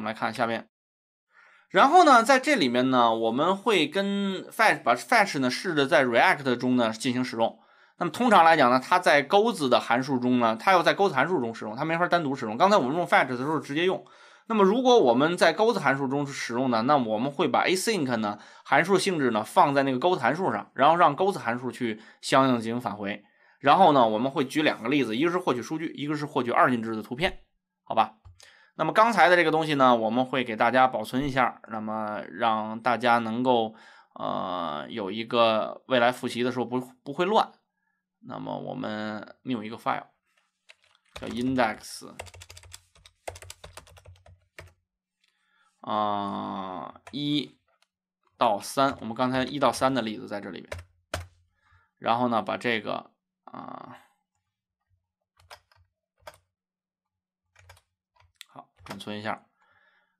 我们来看下面，然后呢，在这里面呢，我们会跟 fetch 把 fetch 呢试着在 React 中呢进行使用。那么通常来讲呢，它在钩子的函数中呢，它要在钩子函数中使用，它没法单独使用。刚才我们用 fetch 的时候直接用。那么如果我们在钩子函数中使用呢，那我们会把 async 呢函数性质呢放在那个钩子函数上，然后让钩子函数去相应进行返回。然后呢，我们会举两个例子，一个是获取数据，一个是获取二进制的图片，好吧？那么刚才的这个东西呢，我们会给大家保存一下，那么让大家能够呃有一个未来复习的时候不不会乱。那么我们 n 有一个 file 叫 index 啊一到三，我们刚才一到三的例子在这里边，然后呢把这个。存一下，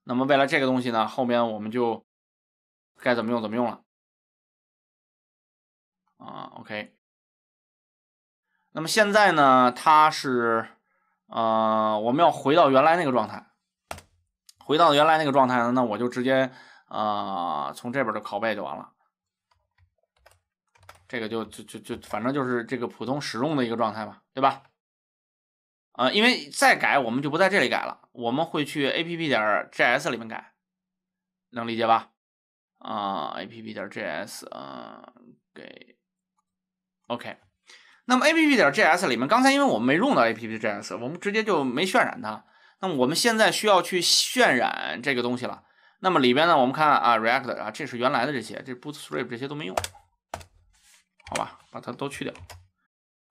那么为了这个东西呢，后面我们就该怎么用怎么用了。啊，OK。那么现在呢，它是，呃，我们要回到原来那个状态，回到原来那个状态呢，那我就直接，啊，从这边就拷贝就完了。这个就就就就，反正就是这个普通使用的一个状态吧，对吧？呃，因为再改我们就不在这里改了，我们会去 app 点 js 里面改，能理解吧？啊，app 点 js 啊，给 OK。那么 app 点 js 里面，刚才因为我们没用到 app 点 js，我们直接就没渲染它。那么我们现在需要去渲染这个东西了。那么里边呢，我们看啊，React 啊，这是原来的这些，这 Bootstrap 这些都没用，好吧，把它都去掉。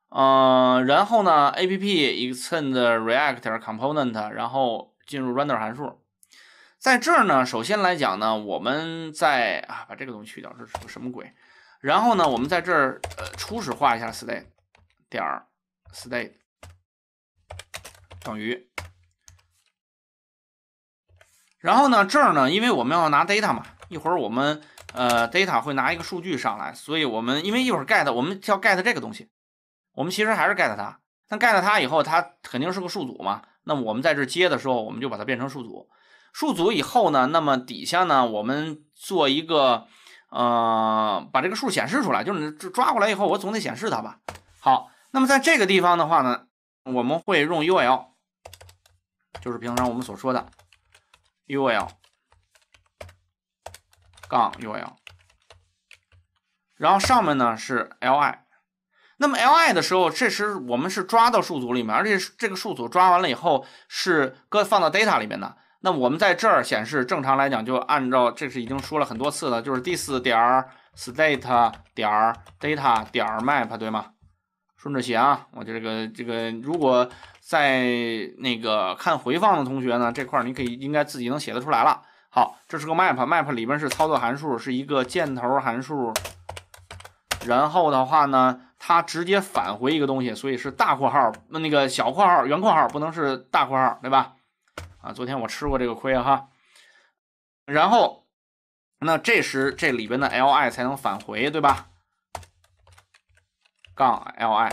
呃，然后呢，A P P extend React component，然后进入 render 函数，在这儿呢，首先来讲呢，我们在啊把这个东西去掉，这是个什么鬼？然后呢，我们在这儿呃初始化一下 state 点 state 等于，然后呢这儿呢，因为我们要拿 data 嘛，一会儿我们呃 data 会拿一个数据上来，所以我们因为一会儿 get 我们要 get 这个东西。我们其实还是 get 它，但 get 它以后，它肯定是个数组嘛。那么我们在这接的时候，我们就把它变成数组。数组以后呢，那么底下呢，我们做一个呃，把这个数显示出来，就是抓过来以后，我总得显示它吧。好，那么在这个地方的话呢，我们会用 ul，就是平常我们所说的 ul 杠 ul，然后上面呢是 li。那么 L I 的时候，这时我们是抓到数组里面，而且这个数组抓完了以后是搁放到 data 里面的。那我们在这儿显示，正常来讲就按照这是已经说了很多次了，就是第四点儿 state 点 data 点 map 对吗？顺着写啊，我这个这个如果在那个看回放的同学呢，这块儿你可以应该自己能写得出来了。好，这是个 map，map 里边是操作函数，是一个箭头函数，然后的话呢。它直接返回一个东西，所以是大括号，那那个小括号、圆括号不能是大括号，对吧？啊，昨天我吃过这个亏哈。然后，那这时这里边的 li 才能返回，对吧？杠 li。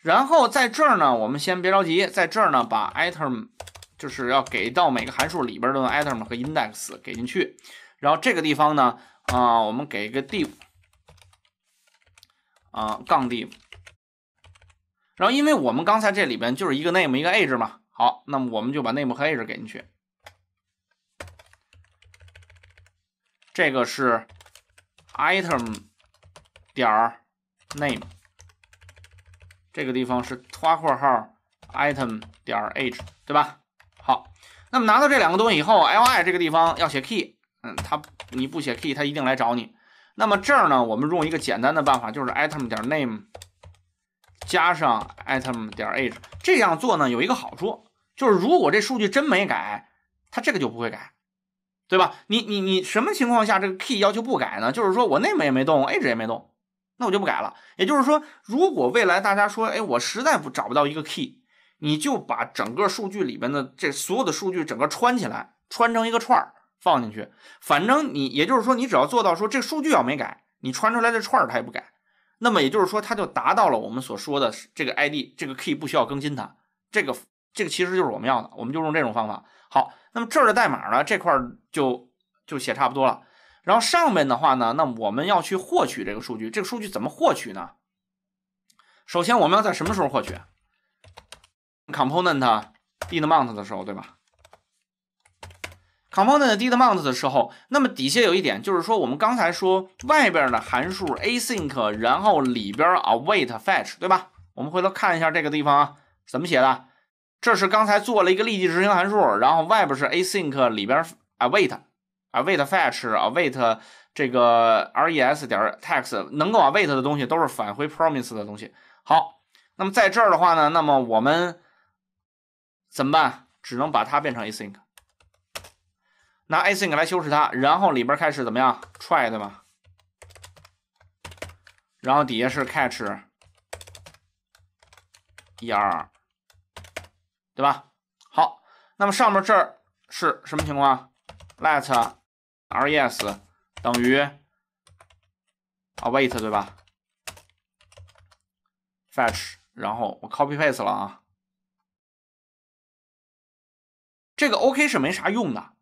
然后在这儿呢，我们先别着急，在这儿呢把 item 就是要给到每个函数里边的 item 和 index 给进去。然后这个地方呢，啊，我们给一个 div。啊，杠 d，然后因为我们刚才这里边就是一个 name 一个 age 嘛，好，那么我们就把 name 和 age 给进去，这个是 item 点 name，这个地方是花括号 item 点 age，对吧？好，那么拿到这两个东西以后，li 这个地方要写 key，嗯，他你不写 key，他一定来找你。那么这儿呢，我们用一个简单的办法，就是 item 点 name 加上 item 点 age。这样做呢，有一个好处，就是如果这数据真没改，它这个就不会改，对吧？你你你什么情况下这个 key 要求不改呢？就是说我 name 也没动，age 也没动，那我就不改了。也就是说，如果未来大家说，哎，我实在不找不到一个 key，你就把整个数据里边的这所有的数据整个串起来，穿成一个串儿。放进去，反正你，也就是说，你只要做到说这数据要没改，你传出来的串儿它也不改，那么也就是说，它就达到了我们所说的这个 ID，这个 key 不需要更新它，这个这个其实就是我们要的，我们就用这种方法。好，那么这儿的代码呢，这块就就写差不多了。然后上面的话呢，那我们要去获取这个数据，这个数据怎么获取呢？首先我们要在什么时候获取？Component DidMount 的时候，对吧？Component 的 d i Mount 的时候，那么底下有一点就是说，我们刚才说外边的函数 Async，然后里边 Await Fetch，对吧？我们回头看一下这个地方啊，怎么写的？这是刚才做了一个立即执行函数，然后外边是 Async，里边 Await，啊 Wait Fetch 啊 Wait 这个 RES 点 Tax 能够 Await 的东西都是返回 Promise 的东西。好，那么在这儿的话呢，那么我们怎么办？只能把它变成 Async。拿 async 来修饰它，然后里边开始怎么样？try 对吧？然后底下是 catch，e r，对吧？好，那么上面这儿是什么情况 l e t r e s 等于 await 对吧？fetch，然后我 copy paste 了啊，这个 ok 是没啥用的。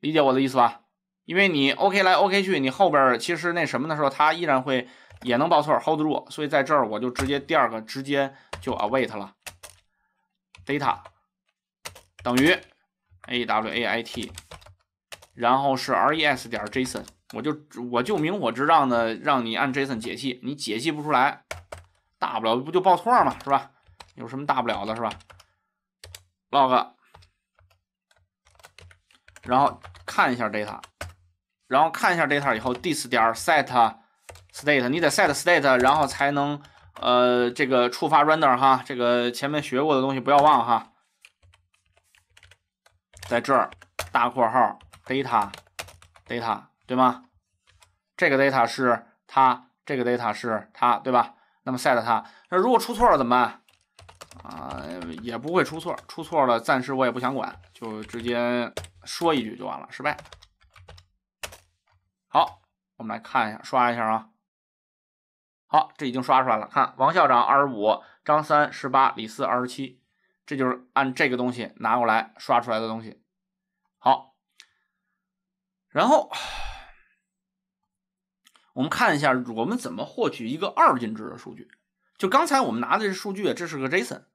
理解我的意思吧，因为你 OK 来 OK 去，你后边其实那什么的时候，它依然会也能报错，hold 住。所以在这儿我就直接第二个直接就 await 了，data 等于 await，然后是 res 点 json，我就我就明火执仗的让你按 json 解析，你解析不出来，大不了不就报错嘛，是吧？有什么大不了的，是吧？log。然后看一下 data，然后看一下 data 以后 d i s 点 set state，你得 set state，然后才能呃这个触发 render 哈，这个前面学过的东西不要忘哈。在这儿大括号 data data 对吗？这个 data 是它，这个 data 是它，对吧？那么 set 它，那如果出错了怎么办？啊，也不会出错，出错了暂时我也不想管，就直接。说一句就完了，失败。好，我们来看一下，刷一下啊。好，这已经刷出来了。看，王校长二十五，张三十八，李四二十七，这就是按这个东西拿过来刷出来的东西。好，然后我们看一下我们怎么获取一个二进制的数据。就刚才我们拿的这数据，这是个 JSON。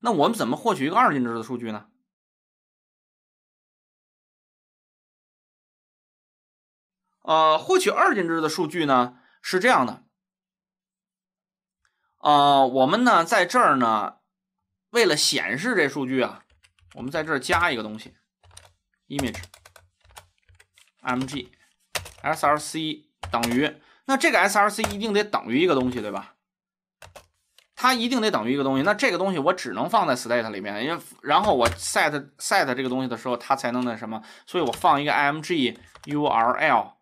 那我们怎么获取一个二进制的数据呢？呃，获取二进制的数据呢是这样的。呃，我们呢在这儿呢，为了显示这数据啊，我们在这儿加一个东西 i m a g e m g s r c 等于，那这个 src 一定得等于一个东西，对吧？它一定得等于一个东西。那这个东西我只能放在 state 里面，因为然后我 set set 这个东西的时候，它才能那什么，所以我放一个 img URL。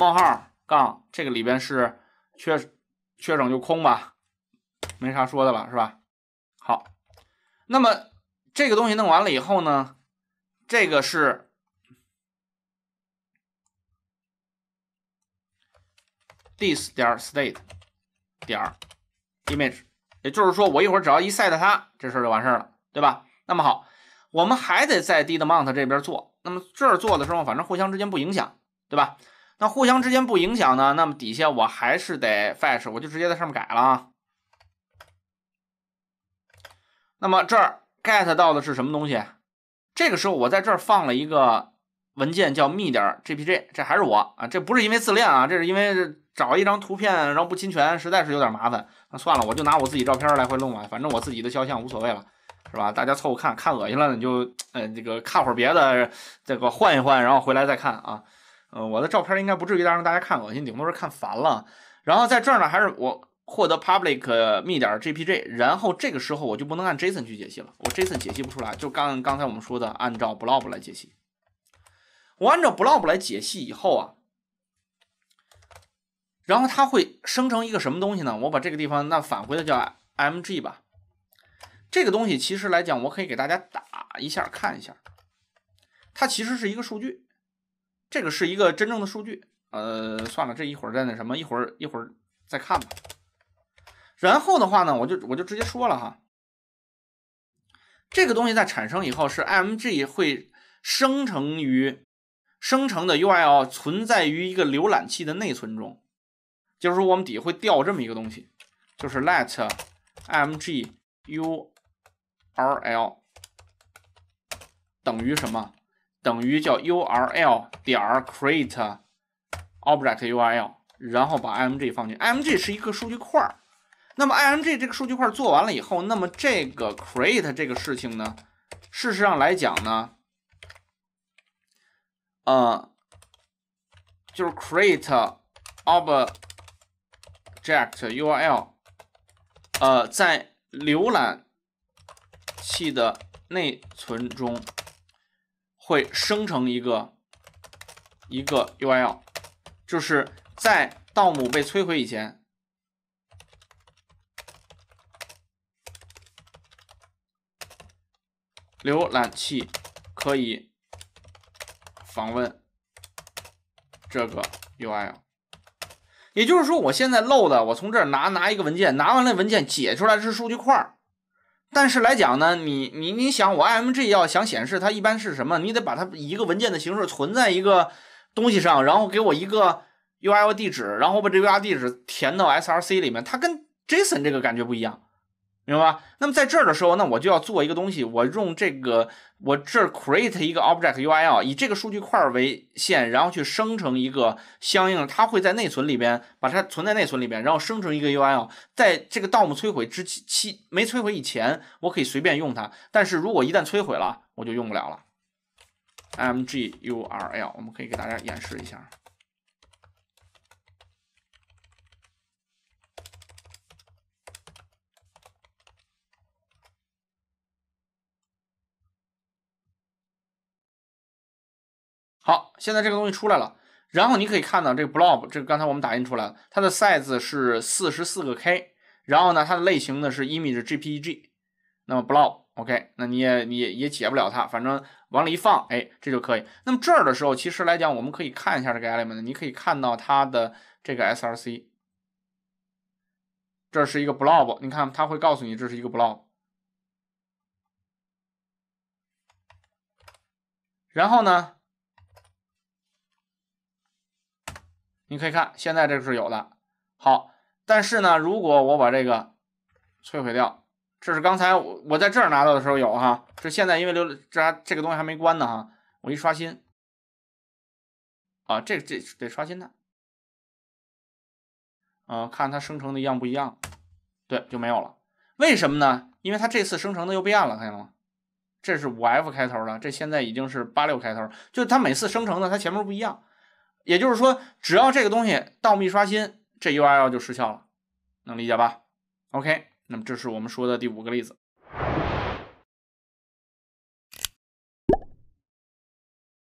冒号杠这个里边是缺缺省就空吧，没啥说的了，是吧？好，那么这个东西弄完了以后呢，这个是 this 点 state 点 image，也就是说我一会儿只要一 set 它，这事儿就完事儿了，对吧？那么好，我们还得在 did mount 这边做，那么这儿做的时候，反正互相之间不影响，对吧？那互相之间不影响呢？那么底下我还是得 fetch，我就直接在上面改了啊。那么这儿 get 到的是什么东西？这个时候我在这儿放了一个文件叫密点 jpg，这还是我啊，这不是因为自恋啊，这是因为找一张图片然后不侵权实在是有点麻烦。那算了，我就拿我自己照片来回弄吧，反正我自己的肖像无所谓了，是吧？大家凑合看看，恶心了你就嗯这个看会儿别的，这个换一换，然后回来再看啊。嗯，我的照片应该不至于让大家看恶心，顶多是看烦了。然后在这儿呢，还是我获得 public 密点 jpg，然后这个时候我就不能按 Jason 去解析了，我 Jason 解析不出来，就刚刚才我们说的，按照 Blob 来解析。我按照 Blob 来解析以后啊，然后它会生成一个什么东西呢？我把这个地方那返回的叫 mg 吧，这个东西其实来讲，我可以给大家打一下看一下，它其实是一个数据。这个是一个真正的数据，呃，算了，这一会儿再那什么，一会儿一会儿再看吧。然后的话呢，我就我就直接说了哈，这个东西在产生以后是 img 会生成于生成的 url 存在于一个浏览器的内存中，就是说我们底下会调这么一个东西，就是 let img url 等于什么。等于叫 URL 点儿 create object URL，然后把 img 放进，img 是一个数据块儿。那么 img 这个数据块做完了以后，那么这个 create 这个事情呢，事实上来讲呢，呃，就是 create object URL，呃，在浏览器的内存中。会生成一个一个 URL，就是在道母被摧毁以前，浏览器可以访问这个 URL。也就是说，我现在漏的，我从这儿拿拿一个文件，拿完了文件解出来是数据块儿。但是来讲呢，你你你想，我 img 要想显示它一般是什么？你得把它一个文件的形式存在一个东西上，然后给我一个 URL 地址，然后把这 URL 地址填到 src 里面，它跟 JSON 这个感觉不一样。明白吧？那么在这儿的时候，那我就要做一个东西，我用这个，我这儿 create 一个 object u r l 以这个数据块为线，然后去生成一个相应的，它会在内存里边把它存在内存里边，然后生成一个 u r l 在这个 DOM 摧毁之期没摧毁以前，我可以随便用它，但是如果一旦摧毁了，我就用不了了。m g URL，我们可以给大家演示一下。好，现在这个东西出来了，然后你可以看到这个 blob，这个刚才我们打印出来了，它的 size 是四十四个 k，然后呢，它的类型呢是 image jpeg，那么 blob，OK，那你也你也也解不了它，反正往里一放，哎，这就可以。那么这儿的时候，其实来讲，我们可以看一下这个 element，你可以看到它的这个 src，这是一个 blob，你看它会告诉你这是一个 blob，然后呢？你可以看，现在这个是有的，好，但是呢，如果我把这个摧毁掉，这是刚才我我在这儿拿到的时候有哈，这现在因为留这还这个东西还没关呢哈，我一刷新，啊，这这得刷新它，啊，看它生成的一样不一样，对，就没有了，为什么呢？因为它这次生成的又变了，看见了吗？这是五 F 开头的，这现在已经是八六开头，就它每次生成的它前面不一样。也就是说，只要这个东西到密刷新，这 U r L 就失效了，能理解吧？OK，那么这是我们说的第五个例子。